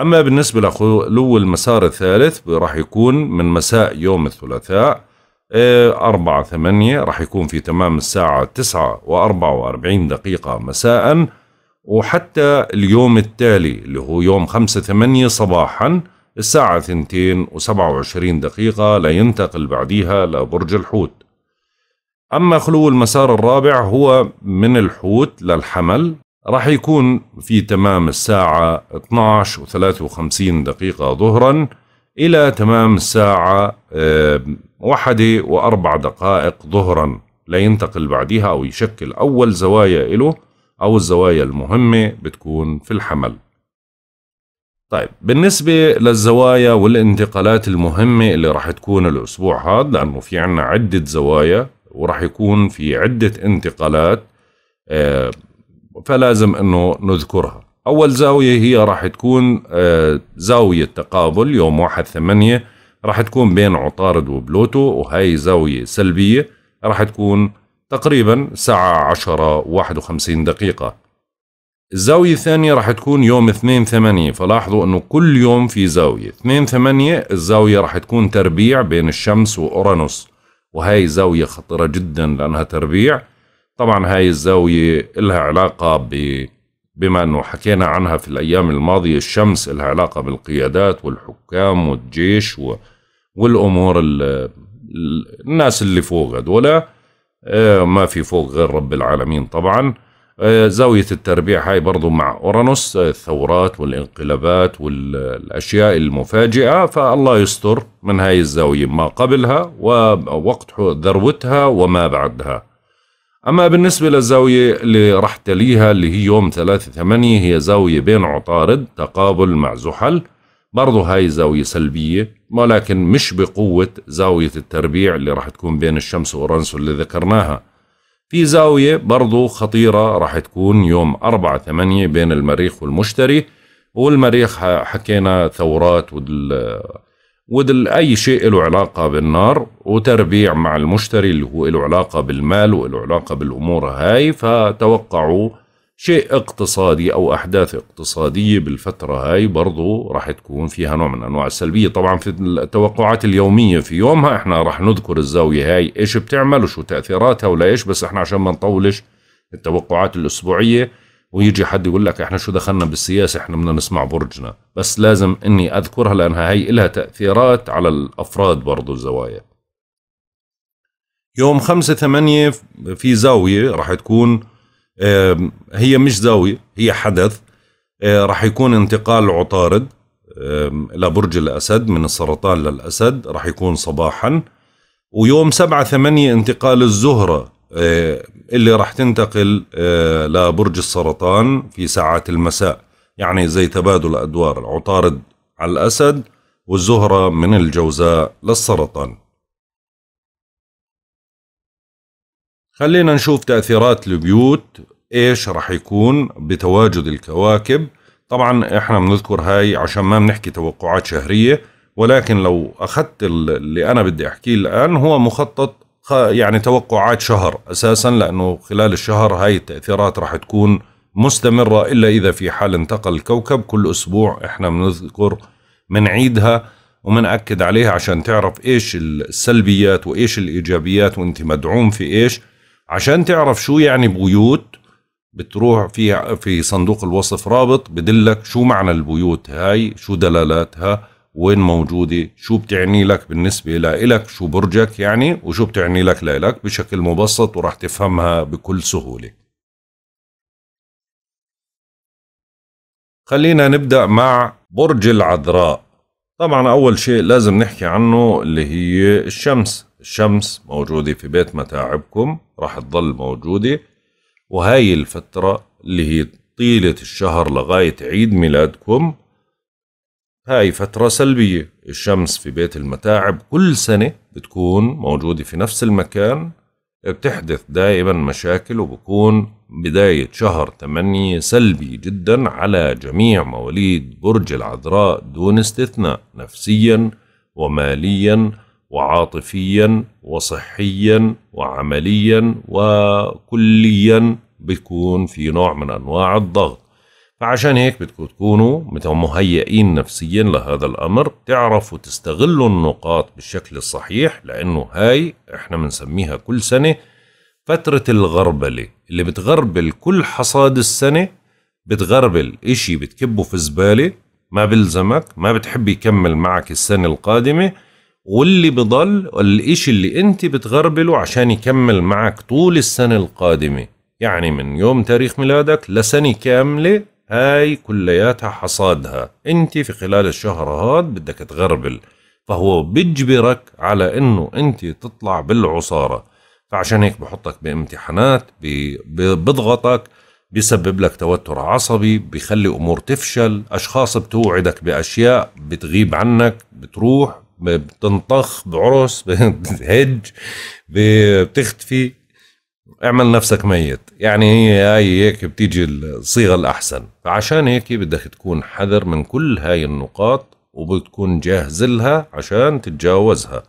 أما بالنسبة لخلو المسار الثالث راح يكون من مساء يوم الثلاثاء آه، أربعة ثمانية راح يكون في تمام الساعة تسعة وأربعة وأربعين دقيقة مساء وحتى اليوم التالي اللي هو يوم خمسة ثمانية صباحا الساعة ثنتين وسبعة وعشرين دقيقة لينتقل بعديها لبرج الحوت أما خلو المسار الرابع هو من الحوت للحمل راح يكون في تمام الساعة 12 و53 دقيقة ظهرا إلى تمام الساعة آه، واحدة وأربع دقائق ظهرا لينتقل بعدها أو يشكل أول زوايا إله أو الزوايا المهمة بتكون في الحمل طيب بالنسبة للزوايا والانتقالات المهمة اللي راح تكون الأسبوع هذا لأنه في عنا عدة زوايا وراح يكون في عدة انتقالات آه، فلازم انه نذكرها اول زاويه هي راح تكون آه، زاويه تقابل يوم واحد ثمانية راح تكون بين عطارد وبلوتو وهي زاويه سلبيه راح تكون تقريبا ساعة عشرة واحد وخمسين دقيقة الزاوية الثانية راح تكون يوم اثنين ثمانية فلاحظوا انه كل يوم في زاوية اثنين ثمانية الزاوية راح تكون تربيع بين الشمس واورانوس وهي زاوية خطرة جدا لانها تربيع طبعا هاي الزاوية إلها علاقة ب بما أنه حكينا عنها في الأيام الماضية الشمس إلها علاقة بالقيادات والحكام والجيش و... والأمور ال... الناس اللي فوق هدول آه، ما في فوق غير رب العالمين طبعا آه، زاوية التربيع هاي برضو مع أورانوس آه، الثورات والانقلابات والأشياء المفاجئة فالله يستر من هاي الزاوية ما قبلها ووقت ذروتها وما بعدها أما بالنسبة للزاوية اللي راح تليها اللي هي يوم 3 8 هي زاوية بين عطارد تقابل مع زحل برضو هاي زاوية سلبية ولكن مش بقوة زاوية التربيع اللي راح تكون بين الشمس وأورانسو اللي ذكرناها في زاوية برضو خطيرة راح تكون يوم 4 8 بين المريخ والمشتري والمريخ حكينا ثورات وال ودل أي شيء له علاقة بالنار وتربيع مع المشتري اللي هو له علاقة بالمال وله علاقة بالأمور هاي فتوقعوا شيء اقتصادي أو أحداث اقتصادية بالفترة هاي برضو راح تكون فيها نوع من أنواع السلبية طبعا في التوقعات اليومية في يومها احنا راح نذكر الزاوية هاي ايش بتعمل وشو تأثيراتها ولا ايش بس احنا عشان ما نطولش التوقعات الأسبوعية ويجي حد يقول لك احنا شو دخلنا بالسياسه احنا بدنا نسمع برجنا بس لازم اني اذكرها لانها هي لها تاثيرات على الافراد برضو الزوايا يوم خمسة ثمانية في زاوية راح تكون هي مش زاوية هي حدث راح يكون انتقال عطارد لبرج الأسد من السرطان للأسد راح يكون صباحا ويوم سبعة ثمانية انتقال الزهرة آه، اللي راح تنتقل آه، لبرج السرطان في ساعات المساء يعني زي تبادل أدوار العطارد على الأسد والزهرة من الجوزاء للسرطان خلينا نشوف تأثيرات البيوت إيش راح يكون بتواجد الكواكب طبعا احنا بنذكر هاي عشان ما بنحكي توقعات شهرية ولكن لو أخذت اللي أنا بدي أحكيه الآن هو مخطط يعني توقعات شهر أساسا لأنه خلال الشهر هاي التأثيرات راح تكون مستمرة إلا إذا في حال انتقل الكوكب كل أسبوع إحنا بنذكر بنعيدها ومنأكد عليها عشان تعرف إيش السلبيات وإيش الإيجابيات وإنت مدعوم في إيش عشان تعرف شو يعني بيوت بتروح في في صندوق الوصف رابط بدلك شو معنى البيوت هاي شو دلالاتها وين موجودة شو بتعني لك بالنسبة لإلك شو برجك يعني وشو بتعني لك لإلك بشكل مبسط وراح تفهمها بكل سهولة خلينا نبدأ مع برج العذراء طبعا أول شيء لازم نحكي عنه اللي هي الشمس الشمس موجودة في بيت متاعبكم راح تضل موجودة وهاي الفترة اللي هي طيلة الشهر لغاية عيد ميلادكم هاي فترة سلبية الشمس في بيت المتاعب كل سنة بتكون موجودة في نفس المكان بتحدث دائما مشاكل وبكون بداية شهر 8 سلبي جدا على جميع مواليد برج العذراء دون استثناء نفسيا وماليا وعاطفيا وصحيا وعمليا وكليا بيكون في نوع من أنواع الضغط فعشان هيك بدكم تكونوا مهيئين نفسيا لهذا الأمر تعرفوا تستغلوا النقاط بالشكل الصحيح لأنه هاي إحنا بنسميها كل سنة فترة الغربلة اللي بتغربل كل حصاد السنة بتغربل إشي بتكبه في زبالة ما بلزمك ما بتحب يكمل معك السنة القادمة واللي بضل الإشي اللي أنت بتغربله عشان يكمل معك طول السنة القادمة يعني من يوم تاريخ ميلادك لسنة كاملة هاي كلياتها حصادها انت في خلال الشهر هاد بدك تغربل فهو بيجبرك على انه انت تطلع بالعصاره فعشان هيك بحطك بامتحانات بضغطك بيسبب لك توتر عصبي بيخلي امور تفشل اشخاص بتوعدك باشياء بتغيب عنك بتروح بتنطخ بعرس بتهج بتختفي اعمل نفسك ميت يعني هي هاي هيك بتيجي الصيغه الاحسن فعشان هيك بدك تكون حذر من كل هاي النقاط وبتكون جاهز لها عشان تتجاوزها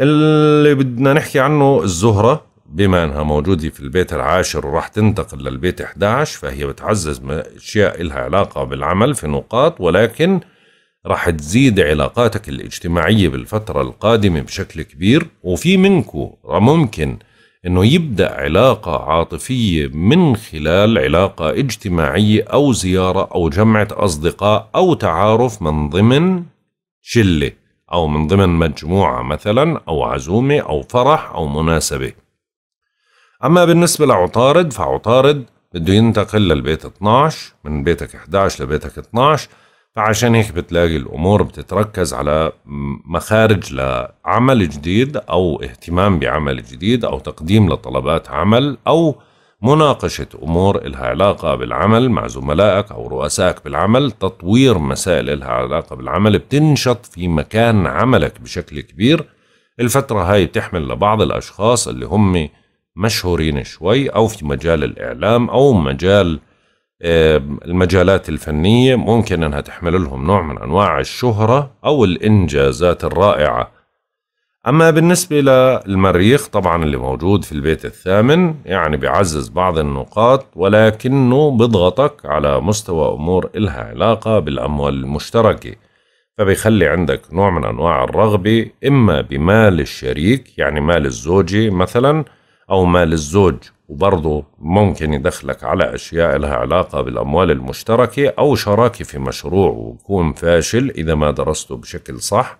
اللي بدنا نحكي عنه الزهرة بما انها موجودة في البيت العاشر وراح تنتقل للبيت 11 فهي بتعزز اشياء لها علاقة بالعمل في نقاط ولكن راح تزيد علاقاتك الاجتماعية بالفترة القادمة بشكل كبير وفي منكو ممكن انه يبدا علاقه عاطفيه من خلال علاقه اجتماعيه او زياره او جمعه اصدقاء او تعارف من ضمن شله او من ضمن مجموعه مثلا او عزومه او فرح او مناسبه. اما بالنسبه لعطارد فعطارد بده ينتقل للبيت 12 من بيتك 11 لبيتك 12 فعشان هيك بتلاقي الامور بتتركز على مخارج لعمل جديد او اهتمام بعمل جديد او تقديم لطلبات عمل او مناقشة أمور إلها علاقة بالعمل مع زملائك أو رؤسائك بالعمل تطوير مسائل إلها علاقة بالعمل بتنشط في مكان عملك بشكل كبير الفترة هاي بتحمل لبعض الأشخاص اللي هم مشهورين شوي أو في مجال الإعلام أو مجال المجالات الفنية ممكن أنها تحمل لهم نوع من أنواع الشهرة أو الإنجازات الرائعة أما بالنسبة للمريخ طبعا اللي موجود في البيت الثامن يعني بيعزز بعض النقاط ولكنه بضغطك على مستوى أمور إلها علاقة بالأموال المشتركة فبيخلي عندك نوع من أنواع الرغبة إما بمال الشريك يعني مال الزوجة مثلاً أو مال الزوج وبرضه ممكن يدخلك على أشياء لها علاقة بالأموال المشتركة أو شراكة في مشروع ويكون فاشل إذا ما درسته بشكل صح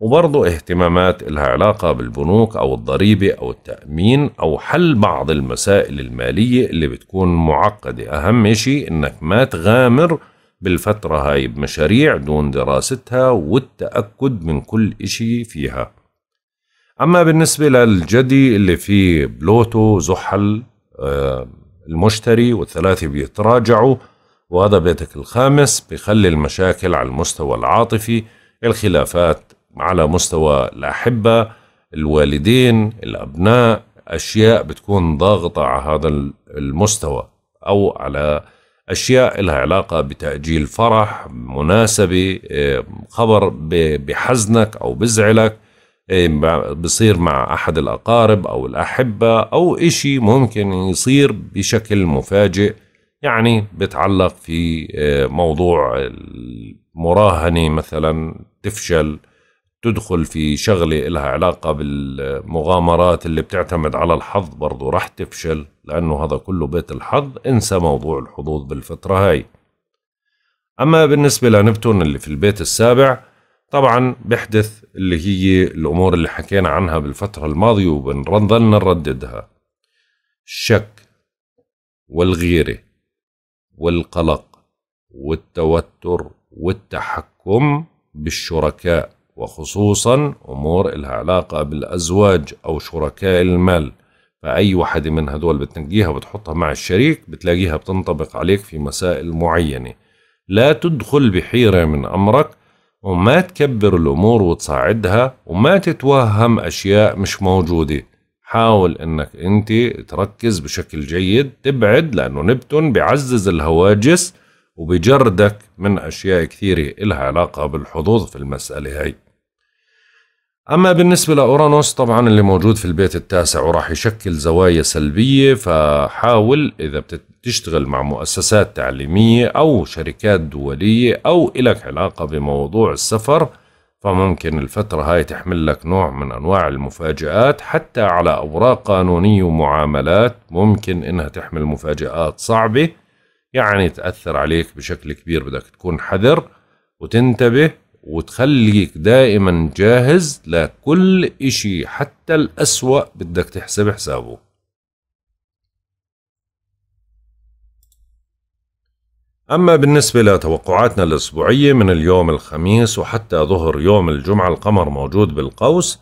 وبرضه اهتمامات لها علاقة بالبنوك أو الضريبة أو التأمين أو حل بعض المسائل المالية اللي بتكون معقدة أهم شيء إنك ما تغامر بالفترة هاي بمشاريع دون دراستها والتأكد من كل إشي فيها أما بالنسبة للجدي اللي فيه بلوتو زحل آه، المشتري والثلاثة بيتراجعوا وهذا بيتك الخامس بخلي المشاكل على المستوى العاطفي الخلافات على مستوى الأحبة الوالدين الأبناء أشياء بتكون ضاغطة على هذا المستوى أو على أشياء لها علاقة بتأجيل فرح مناسبة آه، خبر بحزنك أو بزعلك إيه، بصير مع أحد الأقارب أو الأحبة أو إشي ممكن يصير بشكل مفاجئ يعني بتعلق في إيه، موضوع المراهنة مثلا تفشل تدخل في شغلة إلها علاقة بالمغامرات اللي بتعتمد على الحظ برضو رح تفشل لأنه هذا كله بيت الحظ انسى موضوع الحظوظ بالفترة هاي أما بالنسبة لنبتون اللي في البيت السابع طبعا بيحدث اللي هي الامور اللي حكينا عنها بالفتره الماضيه وبنظل نرددها الشك والغيره والقلق والتوتر والتحكم بالشركاء وخصوصا امور لها علاقه بالازواج او شركاء المال فاي وحده من هدول بتنقيها وبتحطها مع الشريك بتلاقيها بتنطبق عليك في مسائل معينه لا تدخل بحيره من امرك وما تكبر الأمور وتصعدها وما تتوهم أشياء مش موجودة حاول انك انت تركز بشكل جيد تبعد لانه نبتون بيعزز الهواجس وبجردك من اشياء كثيره إلها علاقه بالحظوظ في المساله هاي اما بالنسبه لاورانوس طبعا اللي موجود في البيت التاسع وراح يشكل زوايا سلبيه فحاول اذا بتت تشتغل مع مؤسسات تعليمية أو شركات دولية أو إلك علاقة بموضوع السفر فممكن الفترة هاي تحمل لك نوع من أنواع المفاجآت حتى على أوراق قانونية ومعاملات ممكن إنها تحمل مفاجآت صعبة يعني تأثر عليك بشكل كبير بدك تكون حذر وتنتبه وتخليك دائما جاهز لكل إشي حتى الأسوأ بدك تحسب حسابه أما بالنسبة لتوقعاتنا الأسبوعية من اليوم الخميس وحتى ظهر يوم الجمعة القمر موجود بالقوس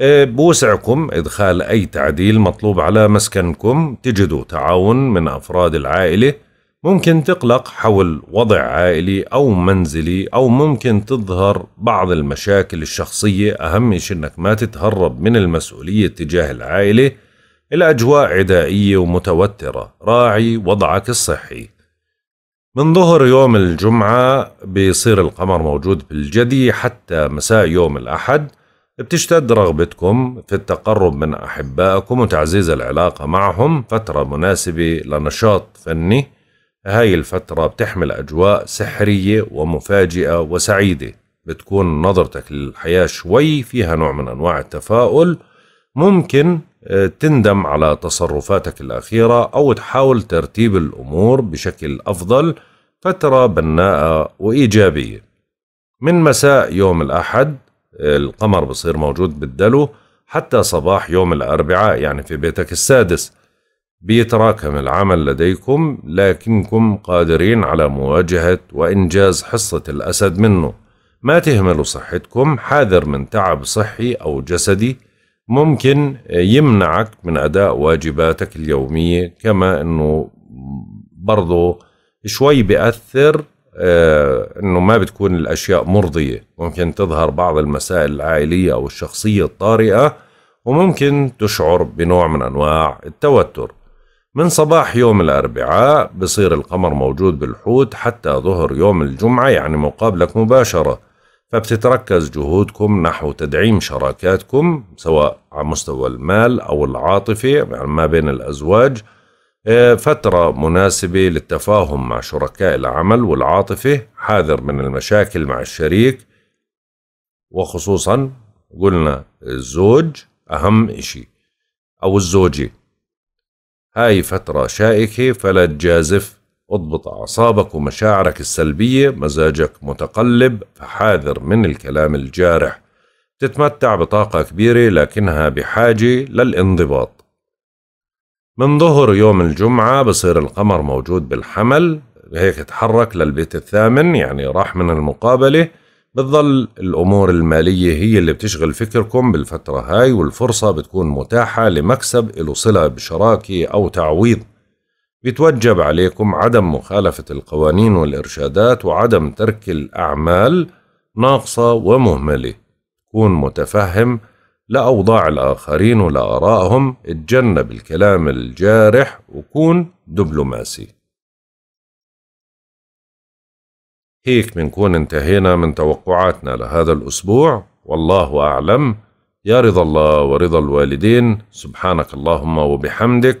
آه، بوسعكم إدخال أي تعديل مطلوب على مسكنكم تجدوا تعاون من أفراد العائلة ممكن تقلق حول وضع عائلي أو منزلي أو ممكن تظهر بعض المشاكل الشخصية أهم شيء أنك ما تتهرب من المسؤولية تجاه العائلة الأجواء عدائية ومتوترة راعي وضعك الصحي من ظهر يوم الجمعة بيصير القمر موجود بالجدي حتى مساء يوم الأحد بتشتد رغبتكم في التقرب من أحبائكم وتعزيز العلاقة معهم فترة مناسبة لنشاط فني هاي الفترة بتحمل أجواء سحرية ومفاجئة وسعيدة بتكون نظرتك للحياة شوي فيها نوع من أنواع التفاؤل ممكن آه، تندم على تصرفاتك الأخيرة أو تحاول ترتيب الأمور بشكل أفضل فترة بناءة وإيجابية من مساء يوم الأحد آه، القمر بصير موجود بالدلو حتى صباح يوم الأربعاء يعني في بيتك السادس بيتراكم العمل لديكم لكنكم قادرين على مواجهة وإنجاز حصة الأسد منه ما تهملوا صحتكم حاذر من تعب صحي أو جسدي ممكن يمنعك من اداء واجباتك اليوميه كما انه برضه شوي بياثر آه، انه ما بتكون الاشياء مرضيه ممكن تظهر بعض المسائل العائليه او الشخصيه الطارئه وممكن تشعر بنوع من انواع التوتر من صباح يوم الاربعاء بصير القمر موجود بالحوت حتى ظهر يوم الجمعه يعني مقابلك مباشره فبتتركز جهودكم نحو تدعيم شراكاتكم سواء على مستوى المال أو العاطفة يعني ما بين الأزواج آه، فترة مناسبة للتفاهم مع شركاء العمل والعاطفة حاذر من المشاكل مع الشريك وخصوصا قلنا الزوج أهم إشي أو الزوجة هاي فترة شائكة فلا تجازف اضبط أعصابك ومشاعرك السلبية مزاجك متقلب فحاذر من الكلام الجارح تتمتع بطاقة كبيرة لكنها بحاجة للانضباط من ظهر يوم الجمعة بصير القمر موجود بالحمل هيك تحرك للبيت الثامن يعني راح من المقابلة بتظل الأمور المالية هي اللي بتشغل فكركم بالفترة هاي والفرصة بتكون متاحة لمكسب له صلة بشراكة أو تعويض بيتوجب عليكم عدم مخالفة القوانين والإرشادات وعدم ترك الأعمال ناقصة ومهملة كون متفهم لأوضاع الآخرين ولآرائهم اتجنب الكلام الجارح وكون دبلوماسي هيك بنكون انتهينا من توقعاتنا لهذا الأسبوع والله أعلم يا رضا الله ورضا الوالدين سبحانك اللهم وبحمدك